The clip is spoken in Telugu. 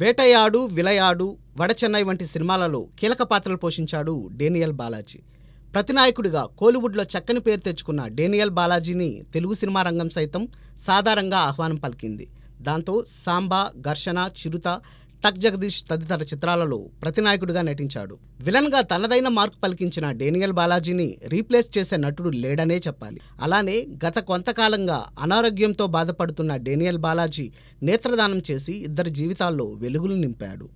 వేటయాడు విలయాడు వడచెన్నై వంటి సినిమాలలో కీలక పాత్రలు పోషించాడు డేనియల్ బాలాజీ ప్రతినాయకుడిగా కోలీవుడ్లో చక్కని పేరు తెచ్చుకున్న డేనియల్ బాలాజీని తెలుగు సినిమా రంగం సైతం సాధారణంగా ఆహ్వానం పలికింది దాంతో సాంబా ఘర్షణ చిరుత తక్ జగదీష్ తదితర చిత్రాలలో ప్రతినాయకుడిగా నటించాడు విలన్ గా తనదైన మార్క్ పలికించిన డేనియల్ బాలాజీని రీప్లేస్ చేసే నటుడు లేడనే చెప్పాలి అలానే గత కొంతకాలంగా అనారోగ్యంతో బాధపడుతున్న డేనియల్ బాలాజీ నేత్రదానం చేసి ఇద్దరి జీవితాల్లో వెలుగులు నింపాడు